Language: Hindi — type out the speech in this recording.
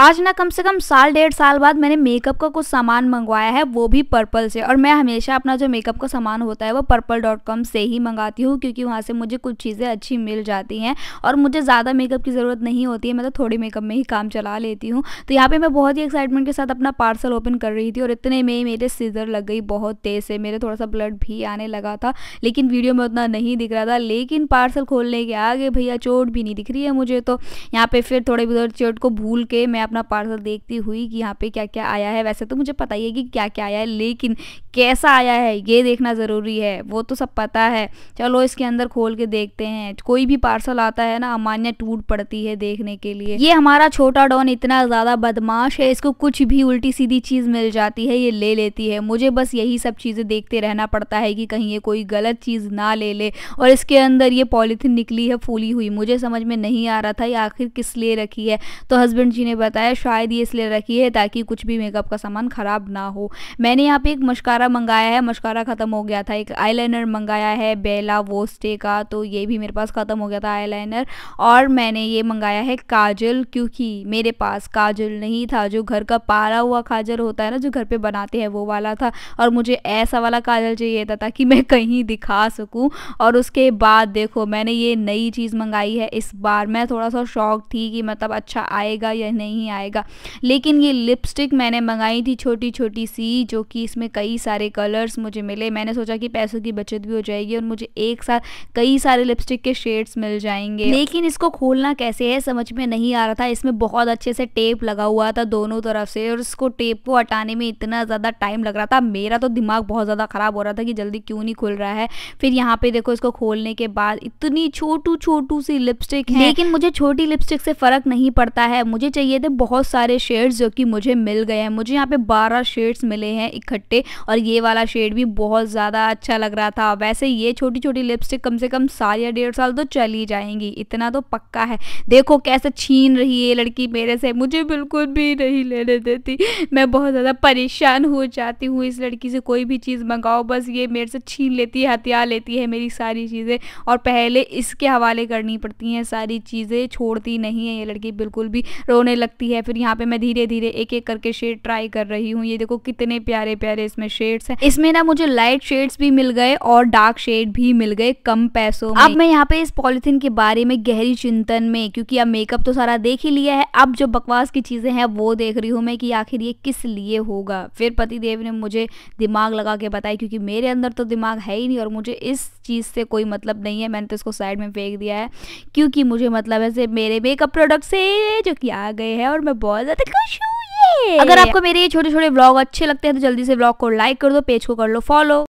आज ना कम से कम साल डेढ़ साल बाद मैंने मेकअप का कुछ सामान मंगवाया है वो भी पर्पल से और मैं हमेशा अपना जो मेकअप का सामान होता है वो पर्पल डॉट कॉम से ही मंगाती हूँ क्योंकि वहाँ से मुझे कुछ चीज़ें अच्छी मिल जाती हैं और मुझे ज़्यादा मेकअप की ज़रूरत नहीं होती है मैं तो थोड़ी मेकअप में ही काम चला लेती हूँ तो यहाँ पर मैं बहुत ही एक्साइटमेंट के साथ अपना पार्सल ओपन कर रही थी और इतने में ही मेरे सीज़र लग गई बहुत तेज़ से मेरे थोड़ा सा ब्लड भी आने लगा था लेकिन वीडियो में उतना नहीं दिख रहा था लेकिन पार्सल खोलने के आगे भैया चोट भी नहीं दिख रही है मुझे तो यहाँ पर फिर थोड़े बहुत चोट को भूल के मैं अपना पार्सल देखती हुई कि यहाँ पे क्या क्या आया है वैसे तो मुझे पता ही है कि क्या क्या आया है लेकिन कैसा आया है ये देखना ज़रूरी है वो तो सब पता है चलो इसके अंदर खोल के देखते हैं कोई भी पार्सल आता है ना अमान्य टूट पड़ती है देखने के लिए ये हमारा छोटा डॉन इतना ज़्यादा बदमाश है इसको कुछ भी उल्टी सीधी चीज़ मिल जाती है ये ले लेती है मुझे बस यही सब चीज़ें देखते रहना पड़ता है कि कहीं ये कोई गलत चीज़ ना ले ले और इसके अंदर ये पॉलीथीन निकली है फूली हुई मुझे समझ में नहीं आ रहा था ये आखिर किस लिए रखी है तो हस्बैंड जी ने बताया जाता है शायद ये इसलिए रखी है ताकि कुछ भी मेकअप का सामान ख़राब ना हो मैंने यहाँ पे एक मशकारा मंगाया है मशकारा ख़त्म हो गया था एक आईलाइनर मंगाया है बेला वोस्टे का तो ये भी मेरे पास ख़त्म हो गया था आईलाइनर और मैंने ये मंगाया है काजल क्योंकि मेरे पास काजल नहीं था जो घर का पारा हुआ काजल होता है ना जो घर पे बनाते हैं वो वाला था और मुझे ऐसा वाला काजल चाहिए था ताकि मैं कहीं दिखा सकूँ और उसके बाद देखो मैंने ये नई चीज़ मंगाई है इस बार मैं थोड़ा सा शौक थी कि मतलब अच्छा आएगा या नहीं नहीं आएगा लेकिन ये लिपस्टिक मैंने मंगाई थी छोटी छोटी सी जो कि इसमें कई सारे कलर्स मुझे मिले मैंने सोचा कि पैसों की बचत भी हो जाएगी और मुझे एक साथ कई सारे लिपस्टिक के शेड्स मिल जाएंगे लेकिन इसको खोलना कैसे है समझ में नहीं आ रहा था इसमें बहुत अच्छे से टेप लगा हुआ था दोनों तरफ से और इसको टेप को हटाने में इतना ज़्यादा टाइम लग रहा था मेरा तो दिमाग बहुत ज़्यादा ख़राब हो रहा था कि जल्दी क्यों नहीं खुल रहा है फिर यहाँ पे देखो इसको खोलने के बाद इतनी छोटू छोटू सी लिपस्टिक है लेकिन मुझे छोटी लिपस्टिक से फ़र्क नहीं पड़ता है मुझे चाहिए थे बहुत सारे शेड्स जो कि मुझे मिल गए हैं मुझे यहाँ पे बारह शेड्स मिले हैं इकट्ठे और ये वाला शेड भी बहुत ज़्यादा अच्छा लग रहा था वैसे ये छोटी छोटी लिपस्टिक कम से कम साल या डेढ़ साल तो चली जाएंगी इतना तो पक्का है देखो कैसे छीन रही है लड़की मेरे से मुझे बिल्कुल भी नहीं लेने देती मैं बहुत ज़्यादा परेशान हो जाती हूँ इस लड़की से कोई भी चीज़ मंगाओ बस ये मेरे से छीन लेती है हथियार लेती है मेरी सारी चीज़ें और पहले इसके हवाले करनी पड़ती हैं सारी चीज़ें छोड़ती नहीं है ये लड़की बिल्कुल भी रोने लगती लगती है फिर यहाँ पे मैं धीरे धीरे एक एक करके शेड ट्राई कर रही हूँ ये देखो कितने प्यारे प्यारे इसमें शेड्स हैं इसमें ना मुझे लाइट शेड्स भी मिल गए और डार्क शेड भी मिल गए कम पैसों में अब मैं यहाँ पे इस पॉलिथीन के बारे में गहरी चिंतन में क्योंकि अब मेकअप तो सारा देख ही लिया है अब जो बकवास की चीजें हैं वो देख रही हूँ मैं कि आखिर ये किस लिए होगा फिर पतिदेव ने मुझे दिमाग लगा के बताया क्योंकि मेरे अंदर तो दिमाग है ही नहीं और मुझे इस चीज़ से कोई मतलब नहीं है मैंने तो इसको साइड में फेंक दिया है क्योंकि मुझे मतलब है मेरे मेकअप प्रोडक्ट से जो कि आ गए हैं है और मैं बहुत ज़्यादा खुश हूँ अगर आपको मेरे ये छोटे छोटे ब्लॉग अच्छे लगते हैं तो जल्दी से ब्लॉग को लाइक कर दो पेज को कर लो फॉलो